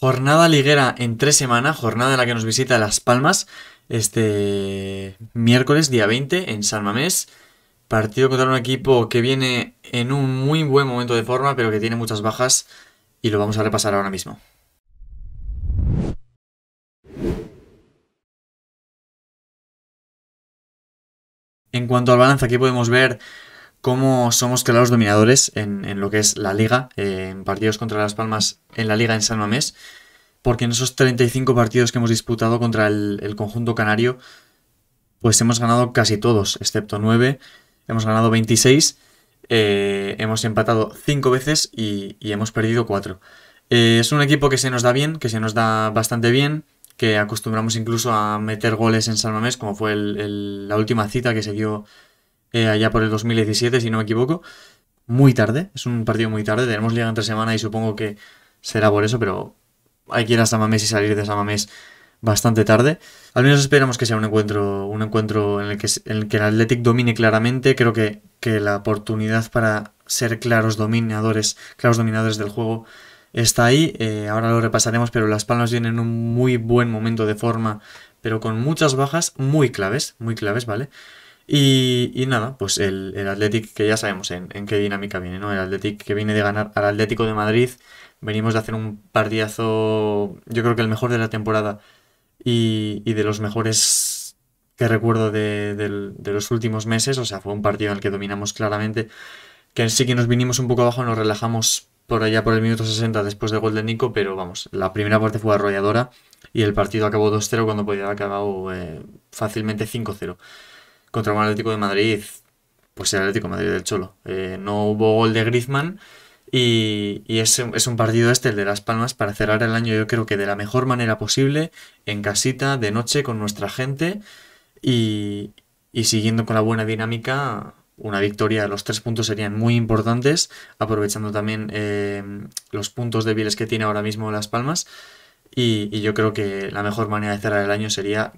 Jornada liguera en tres semanas, jornada en la que nos visita Las Palmas este miércoles día 20 en San Mamés. Partido contra un equipo que viene en un muy buen momento de forma, pero que tiene muchas bajas y lo vamos a repasar ahora mismo. En cuanto al balance, aquí podemos ver cómo somos claros dominadores en, lo que es la liga, eh, en partidos contra Las Palmas en la liga en San Mamés, porque en esos 35 partidos que hemos disputado contra el, conjunto canario, pues hemos ganado casi todos, excepto 9, hemos ganado 26, eh, hemos empatado 5 veces y, hemos perdido 4. Eh, es un equipo que se nos da bien, que se nos da bastante bien, que acostumbramos incluso a meter goles en San Mamés, como fue la última cita que se dio eh, allá por el 2017, si no me equivoco. Muy tarde, es un partido muy tarde. Tenemos liga entre semana y supongo que será por eso, pero hay que ir a Samamés y salir de Samamés bastante tarde. Al menos esperamos que sea un encuentro, un encuentro en el que, el, que el Athletic domine claramente. Creo que, la oportunidad para ser claros dominadores, claros dominadores del juego está ahí. Eh, ahora lo repasaremos, pero Las Palmas vienen en un muy buen momento de forma, pero con muchas bajas muy claves, muy claves, ¿vale? Y, nada, pues el, el, que ya sabemos en, qué dinámica viene, ¿no? El Athletic que viene de ganar al Atlético de Madrid. Venimos de hacer un partidazo, yo creo que el mejor de la temporada y, de los mejores que recuerdo de, los últimos meses. O sea, fue un partido en el que dominamos claramente, que sí que nos vinimos un poco abajo, nos relajamos por allá por el minuto 60 después del gol de Nico, pero vamos, la primera parte fue arrolladora y el partido acabó 2-0 cuando podía haber acabado eh, fácilmente 5-0 contra un Atlético de Madrid, pues el Atlético de Madrid del Cholo. Eh, no hubo gol de Griezmann y, y es, un partido este, el de Las Palmas, para cerrar el año yo creo que de la mejor manera posible, en casita, de noche, con nuestra gente y, y siguiendo con la buena dinámica. Una victoria, los tres puntos serían muy importantes, aprovechando también eh, los puntos débiles que tiene ahora mismo Las Palmas. Y, y, yo creo que la mejor manera de cerrar el año sería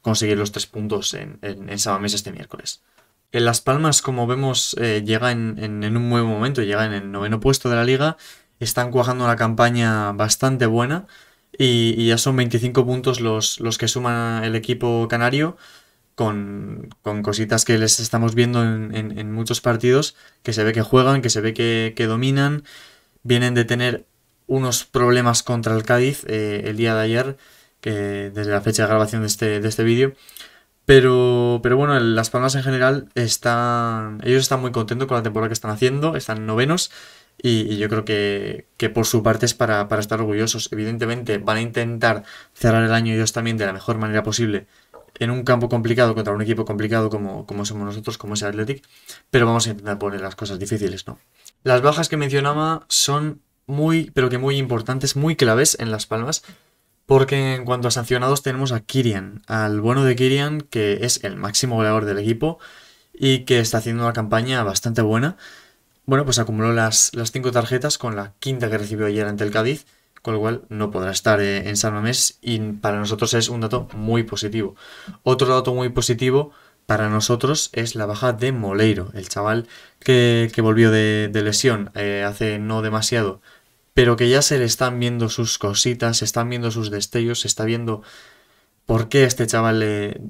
conseguir los tres puntos en, en, este miércoles. En Las Palmas, como vemos, eh, llega en, un nuevo momento, llega en el noveno puesto de la liga. Están cuajando una campaña bastante buena y, ya son 25 puntos los, que suma el equipo canario. Con, cositas que les estamos viendo en, muchos partidos, que se ve que juegan, que se ve que, dominan, vienen de tener unos problemas contra el Cádiz eh, el día de ayer desde la fecha de grabación de este, este vídeo. Pero, pero bueno, Las Palmas en general están. Ellos están muy contentos con la temporada que están haciendo, están novenos. Y, yo creo que, por su parte es para, estar orgullosos. Evidentemente van a intentar cerrar el año ellos también de la mejor manera posible en un campo complicado contra un equipo complicado como, como somos nosotros, como es el Athletic. Pero vamos a intentar poner las cosas difíciles, ¿no? Las bajas que mencionaba son muy, pero que muy importantes, muy claves en Las Palmas. Porque en cuanto a sancionados tenemos a Kirian, al bueno de Kirian, que es el máximo goleador del equipo y que está haciendo una campaña bastante buena. Bueno, pues acumuló las, cinco tarjetas con la quinta que recibió ayer ante el Cádiz, con lo cual no podrá estar eh, en San Mamés y para nosotros es un dato muy positivo. Otro dato muy positivo para nosotros es la baja de Moleiro, el chaval que, volvió de, lesión eh, hace no demasiado pero que ya se le están viendo sus cositas, se están viendo sus destellos, se está viendo por qué este chaval eh,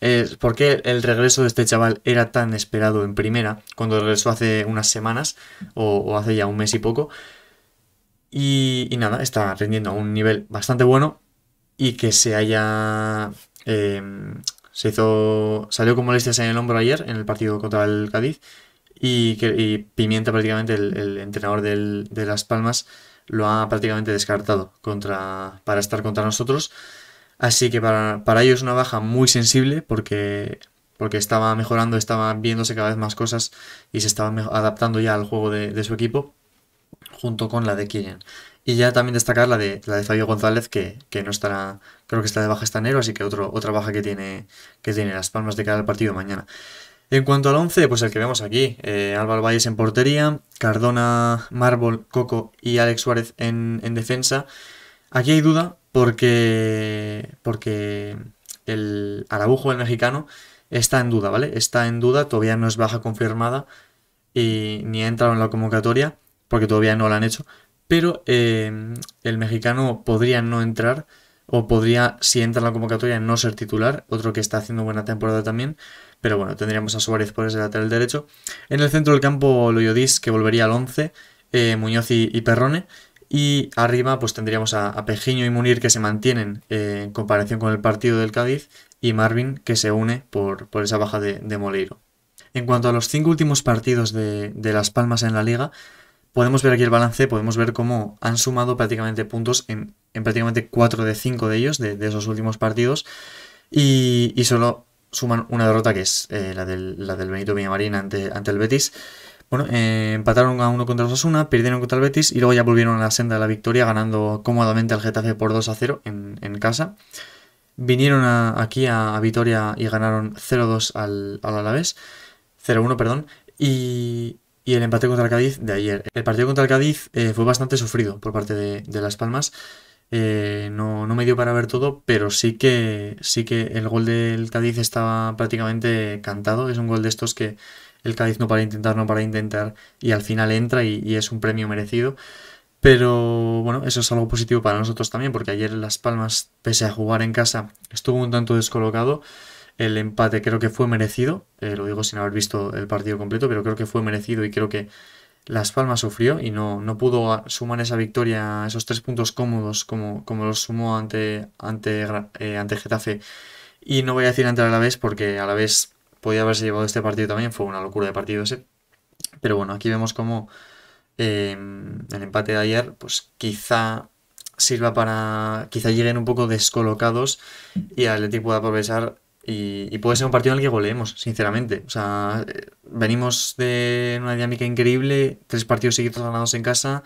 Es, por qué el regreso de este chaval era tan esperado en primera, cuando regresó hace unas semanas o, hace ya un mes y poco. Y, nada, está rindiendo a un nivel bastante bueno y que se haya... Eh, se hizo... salió con molestias en el hombro ayer en el partido contra el Cádiz y, que, Pimienta prácticamente, el, entrenador de Las Palmas, lo ha prácticamente descartado contra, para estar contra nosotros. Así que para, para ellos es una baja muy sensible porque, porque estaba mejorando, estaba viéndose cada vez más cosas y se estaba adaptando ya al juego de, su equipo junto con la de Kirian Y ya también destacar la de, la de Fabio González, que, no estará, creo que está de baja hasta este enero, así que otro, otra baja que tiene, que tiene Las Palmas de cara al partido mañana. En cuanto al 11, pues el que vemos aquí, eh, Álvaro Valles en portería, Cardona, Márbol, Coco y Alex Suárez en, defensa. Aquí hay duda porque, porque el Arabujo, el mexicano, está en duda, ¿vale? Está en duda, todavía no es baja confirmada y ni ha entrado en la convocatoria porque todavía no la han hecho. Pero eh, el mexicano podría no entrar o podría, si entra en la convocatoria, no ser titular, otro que está haciendo buena temporada también. Pero bueno, tendríamos a Suárez por ese lateral derecho. En el centro del campo, Loyodís, que volvería al 11, eh, Muñoz y, Perrone. Y arriba, pues tendríamos a, Pejiño y Munir, que se mantienen eh, en comparación con el partido del Cádiz, y Marvin, que se une por, esa baja de, de, Moleiro. En cuanto a los cinco últimos partidos de, Las Palmas en la liga, podemos ver aquí el balance, podemos ver cómo han sumado prácticamente puntos en, prácticamente cuatro de cinco de ellos, de, esos últimos partidos, y, solo suman una derrota que es eh, la, del, la, del, Benito Villamarín ante, ante el Betis. Bueno, eh, empataron a uno contra Osasuna, perdieron contra el Betis y luego ya volvieron a la senda de la victoria ganando cómodamente al Getafe por 2 a 0 en, casa. Vinieron aquí a, Vitoria y ganaron 0-2 al, al, Alavés, 0-1, perdón, y, el empate contra el Cádiz de ayer. El partido contra el Cádiz eh, fue bastante sufrido por parte de, de Las Palmas. Eh, no, no, me dio para ver todo, pero sí que, sí que el gol del Cádiz estaba prácticamente cantado. Es un gol de estos que el Cádiz no para intentar, no para intentar, y al final entra y, es un premio merecido. Pero bueno, eso es algo positivo para nosotros también, porque ayer Las Palmas, pese a jugar en casa, estuvo un tanto descolocado. El empate creo que fue merecido, eh, lo digo sin haber visto el partido completo, pero creo que fue merecido y creo que las Palmas sufrió y no, pudo sumar esa victoria, esos tres puntos cómodos como, como los sumó ante, ante, eh, ante Getafe. Y no voy a decir la vez porque a la vez podía haberse llevado este partido también, fue una locura de partido ese. Pero bueno, aquí vemos como em, el empate de ayer pues quizá sirva para, quizá lleguen un poco descolocados y equipo pueda aprovechar y, puede ser un partido en el que goleemos, sinceramente. O sea, eh, venimos de una dinámica increíble, tres partidos seguidos ganados en casa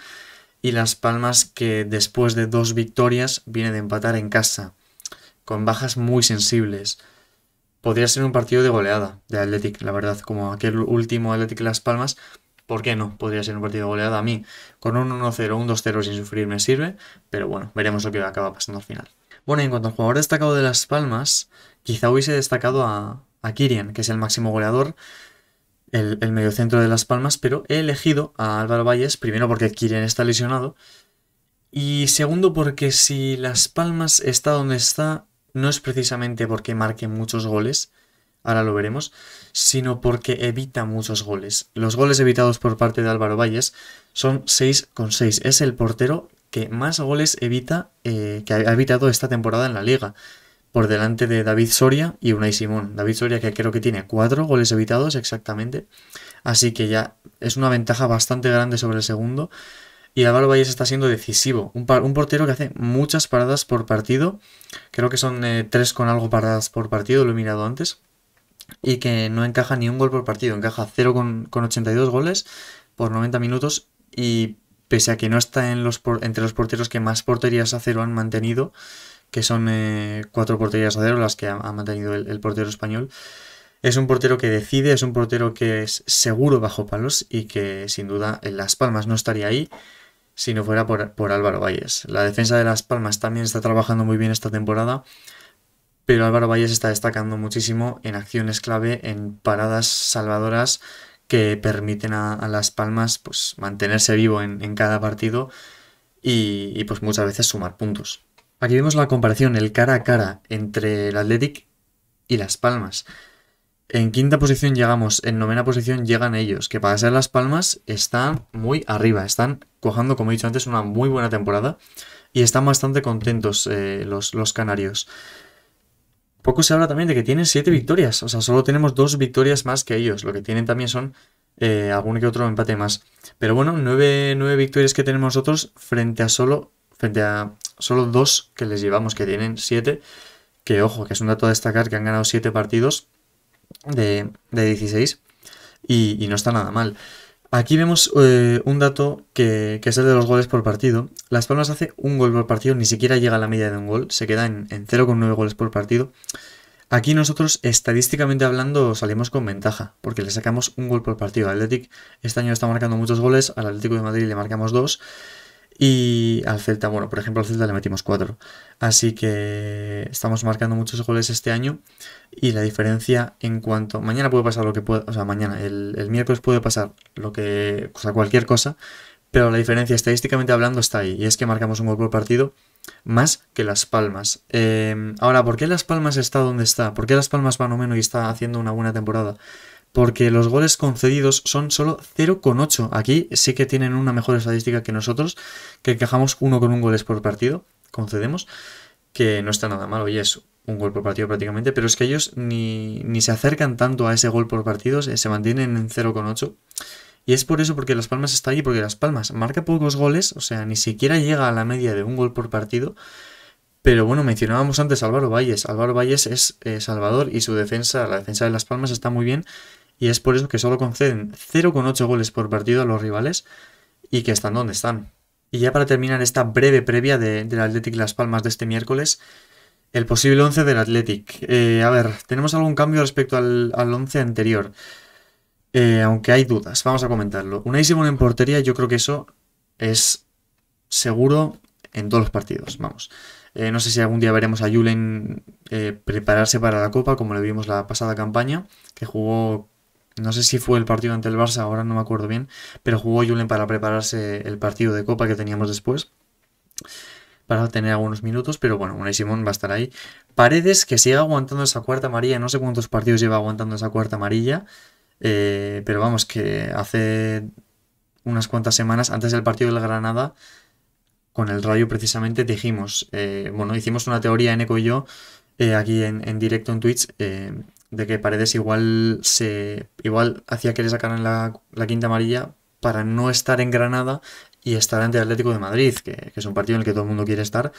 y Las Palmas que después de dos victorias viene de empatar en casa, con bajas muy sensibles. Podría ser un partido de goleada de Athletic, la verdad, como aquel último Athletic Las Palmas. ¿Por qué no? Podría ser un partido de goleada a mí. Con un 1-0, un 2-0 sin sufrir me sirve, pero bueno, veremos lo que acaba pasando al final. Bueno, en cuanto al jugador destacado de Las Palmas, Quizá hubiese destacado a, Kirian, que es el máximo goleador, el, medio mediocentro de Las Palmas, pero he elegido a Álvaro Valles, primero porque Kirian está lesionado, y segundo porque si Las Palmas está donde está, no es precisamente porque marque muchos goles, ahora lo veremos, sino porque evita muchos goles. Los goles evitados por parte de Álvaro Valles son 6 con 6. Es el portero que más goles evita, eh, que ha evitado esta temporada en la liga por delante de David Soria y Unai Simón. David Soria que creo que tiene cuatro goles evitados exactamente, así que ya es una ventaja bastante grande sobre el segundo. Y Álvaro Valles está siendo decisivo. Un, portero que hace muchas paradas por partido. Creo que son 3 eh, tres con algo paradas por partido, lo he mirado antes. Y que no encaja ni un gol por partido. Encaja 0 con, con 82 goles por 90 minutos. Y pese a que no está entre los porteros que más porterías a cero han mantenido, que son eh, cuatro porterías de cero las que ha, mantenido el, portero español. Es un portero que decide, es un portero que es seguro bajo palos y que sin duda en Las Palmas no estaría ahí si no fuera por, Álvaro Valles. La defensa de Las Palmas también está trabajando muy bien esta temporada, pero Álvaro Valles está destacando muchísimo en acciones clave, en paradas salvadoras que permiten a, Las Palmas pues, mantenerse vivo en, cada partido y, y pues muchas veces sumar puntos. Aquí vemos la comparación, el cara a cara entre el Athletic y Las Palmas. En quinta posición llegamos, en novena posición llegan ellos, que para ser Las Palmas están muy arriba, están cojando, como he dicho antes, una muy buena temporada y están bastante contentos eh, los, canarios. Poco se habla también de que tienen siete victorias, o sea, solo tenemos dos victorias más que ellos, lo que tienen también son eh, algún que otro empate más. Pero bueno, nueve victorias que tenemos nosotros frente a solo frente a solo dos que les llevamos, que tienen siete, que ojo, que es un dato a destacar, que han ganado siete partidos de, de 16 y, no está nada mal. Aquí vemos eh, un dato que, que, es el de los goles por partido. Las Palmas hace un gol por partido, ni siquiera llega a la media de un gol, se queda en, en 0,9 goles por partido. Aquí nosotros, estadísticamente hablando, salimos con ventaja, porque le sacamos un gol por partido. Al Athletic este año está marcando muchos goles, al Atlético de Madrid le marcamos dos, y al Celta, bueno, por ejemplo, al Celta le metimos 4. Así que estamos marcando muchos goles este año. Y la diferencia en cuanto. Mañana puede pasar lo que pueda, O sea, mañana, el, miércoles puede pasar lo que. O sea, cualquier cosa. Pero la diferencia estadísticamente hablando está ahí. Y es que marcamos un gol por partido más que Las Palmas. Em, ahora, ¿por qué Las Palmas está donde está? ¿Por qué Las Palmas va menos y está haciendo una buena temporada? porque los goles concedidos son solo 0,8. Aquí sí que tienen una mejor estadística que nosotros, que encajamos uno con un goles por partido, concedemos, que no está nada malo y es un gol por partido prácticamente, pero es que ellos ni, se acercan tanto a ese gol por partido, eh, se, mantienen en 0,8. Y es por eso porque Las Palmas está allí, porque Las Palmas marca pocos goles, o sea, ni siquiera llega a la media de un gol por partido. Pero bueno, mencionábamos antes Álvaro Valles. Álvaro Valles es eh, Salvador y su defensa, la defensa de Las Palmas está muy bien, y es por eso que solo conceden 0,8 goles por partido a los rivales y que están donde están. Y ya para terminar esta breve previa del Athletic Las Palmas de este miércoles, el posible 11 del Athletic. Eh, a ver, ¿tenemos algún cambio respecto al, 11 anterior? Eh, aunque hay dudas, vamos a comentarlo. una Simón en portería, yo creo que eso es seguro en todos los partidos, vamos. Eh, no sé si algún día veremos a Julen prepararse para la Copa, como lo vimos la pasada campaña, que jugó no sé si fue el partido ante el Barça, ahora no me acuerdo bien, pero jugó Julen para prepararse el partido de Copa que teníamos después, para tener algunos minutos, pero bueno, Unai Simón va a estar ahí. Paredes, que sigue aguantando esa cuarta amarilla, no sé cuántos partidos lleva aguantando esa cuarta amarilla, eh, pero vamos, que hace unas cuantas semanas, antes del partido del Granada, con el Rayo precisamente dijimos, eh, bueno, hicimos una teoría, Eco y yo, eh, aquí en, en, directo en Twitch, de que Paredes igual se igual hacía que le sacaran la, quinta amarilla para no estar en Granada y estar ante el Atlético de Madrid, que, es un partido en el que todo el mundo quiere estar,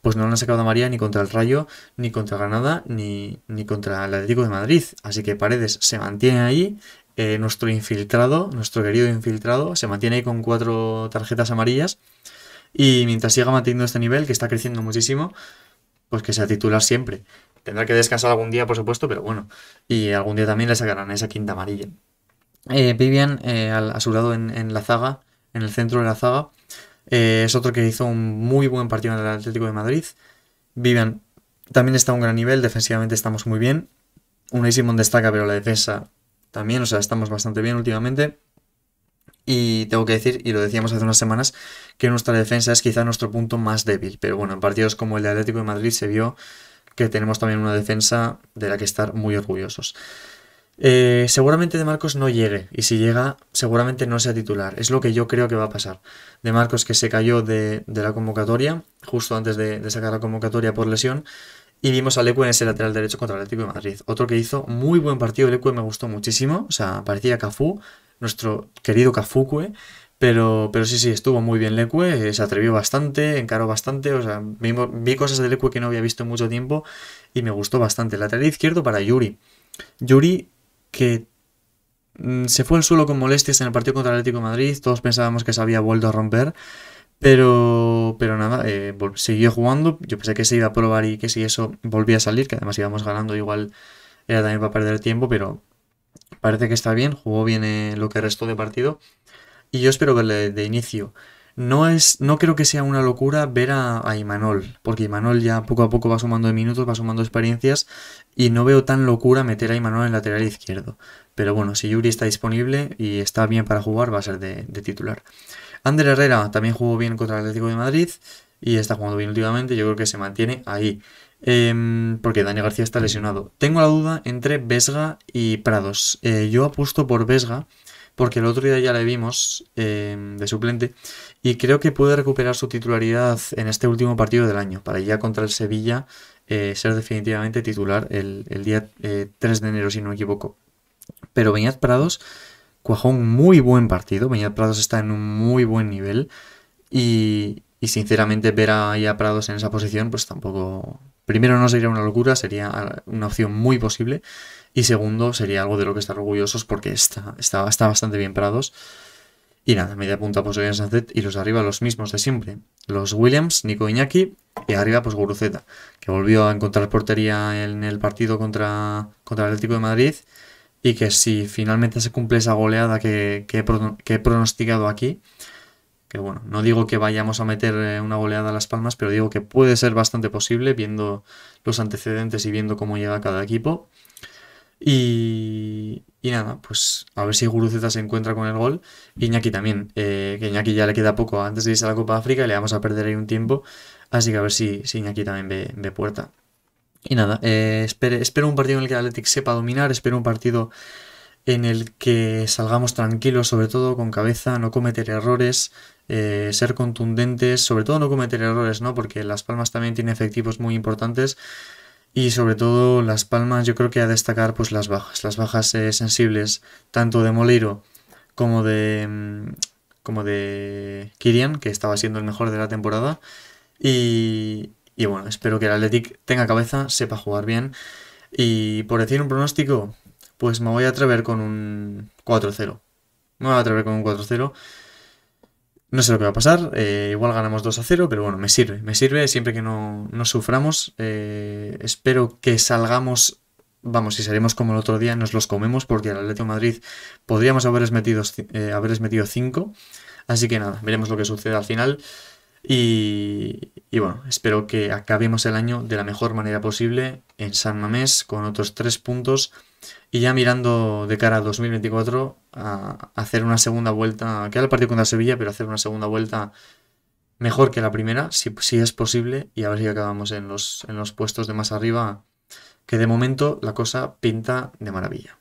pues no le han sacado a María ni contra el Rayo, ni contra Granada, ni, ni contra el Atlético de Madrid. Así que Paredes se mantiene ahí, eh, nuestro infiltrado, nuestro querido infiltrado, se mantiene ahí con cuatro tarjetas amarillas y mientras siga manteniendo este nivel, que está creciendo muchísimo, pues que sea titular siempre. Tendrá que descansar algún día, por supuesto, pero bueno. Y algún día también le sacarán esa quinta amarilla. Eh, Vivian, eh, a su lado en, la zaga, en el centro de la zaga, eh, es otro que hizo un muy buen partido en el Atlético de Madrid. Vivian también está a un gran nivel, defensivamente estamos muy bien. Unai Simón destaca, pero la defensa también, o sea, estamos bastante bien últimamente. Y tengo que decir, y lo decíamos hace unas semanas, que nuestra defensa es quizá nuestro punto más débil. Pero bueno, en partidos como el de Atlético de Madrid se vio que tenemos también una defensa de la que estar muy orgullosos. Eh, seguramente De Marcos no llegue, y si llega, seguramente no sea titular. Es lo que yo creo que va a pasar. De Marcos que se cayó de, la convocatoria, justo antes de, sacar la convocatoria por lesión, y vimos a Lecue en ese lateral derecho contra el Atlético de Madrid. Otro que hizo muy buen partido, Lecue me gustó muchísimo, o sea, parecía Cafú, nuestro querido Cafúcue, pero, pero sí, sí, estuvo muy bien Lecue, eh, se atrevió bastante, encaró bastante, o sea, vi, cosas de Lecue que no había visto en mucho tiempo y me gustó bastante. Lateral izquierdo para Yuri. Yuri que mm, se fue al suelo con molestias en el partido contra el Atlético Madrid, todos pensábamos que se había vuelto a romper, pero, pero nada, eh, siguió jugando, yo pensé que se iba a probar y que si eso volvía a salir, que además íbamos ganando igual era también para perder tiempo, pero parece que está bien, jugó bien eh, lo que restó de partido y yo espero verle de inicio. No, es, no creo que sea una locura ver a, a Imanol, porque Imanol ya poco a poco va sumando de minutos, va sumando experiencias, y no veo tan locura meter a Imanol en lateral izquierdo. Pero bueno, si Yuri está disponible y está bien para jugar, va a ser de, titular. Ander Herrera también jugó bien contra el Atlético de Madrid y está jugando bien últimamente, yo creo que se mantiene ahí. Em, porque Dani García está lesionado. Tengo la duda entre Vesga y Prados. Eh, yo apuesto por Vesga porque el otro día ya le vimos em, de suplente y creo que puede recuperar su titularidad en este último partido del año, para ya contra el Sevilla eh, ser definitivamente titular el, día 3 eh, de enero, si no me equivoco. Pero Beñat Prados cuajó un muy buen partido, Beñat Prados está en un muy buen nivel y, y sinceramente ver a Prados en esa posición, pues tampoco... Primero no sería una locura, sería una opción muy posible. Y segundo, sería algo de lo que estar orgullosos porque está, está, está bastante bien Prados. Y nada, media punta pues Sanzet y los arriba los mismos de siempre. Los Williams, Nico Iñaki y arriba pues Guruceta, que volvió a encontrar portería en el partido contra, contra el Atlético de Madrid. Y que si finalmente se cumple esa goleada que, que he pronosticado aquí, que bueno, no digo que vayamos a meter eh, una goleada a las palmas, pero digo que puede ser bastante posible viendo los antecedentes y viendo cómo llega cada equipo. Y, y nada, pues a ver si Guruzeta se encuentra con el gol. Iñaki también, eh, que Iñaki ya le queda poco antes de irse a la Copa de África y le vamos a perder ahí un tiempo. Así que a ver si, si Iñaki también ve, puerta. Y nada, eh, espero un partido en el que el Athletic sepa dominar, espero un partido en el que salgamos tranquilos, sobre todo con cabeza, no cometer errores, eh, ser contundentes, sobre todo no cometer errores, ¿no? Porque Las Palmas también tiene efectivos muy importantes y sobre todo Las Palmas yo creo que a destacar pues las bajas, las bajas eh, sensibles tanto de Moliro como de mm, como de Kirian, que estaba siendo el mejor de la temporada y, y bueno, espero que el Athletic tenga cabeza, sepa jugar bien y por decir un pronóstico, pues me voy a atrever con un 4-0. Me voy a atrever con un 4-0 no sé lo que va a pasar, eh, igual ganamos 2 a 0, pero bueno, me sirve, me sirve siempre que no, suframos. Eh, espero que salgamos, vamos, si salimos como el otro día, nos los comemos porque al Atlético de Madrid podríamos haberles metido, eh, metido 5. Así que nada, veremos lo que sucede al final. Y, y, bueno, espero que acabemos el año de la mejor manera posible en San Mamés con otros 3 puntos y ya mirando de cara a 2024 a hacer una segunda vuelta, que el partido contra Sevilla, pero hacer una segunda vuelta mejor que la primera, si, es posible, y a ver si acabamos en los, en los puestos de más arriba, que de momento la cosa pinta de maravilla.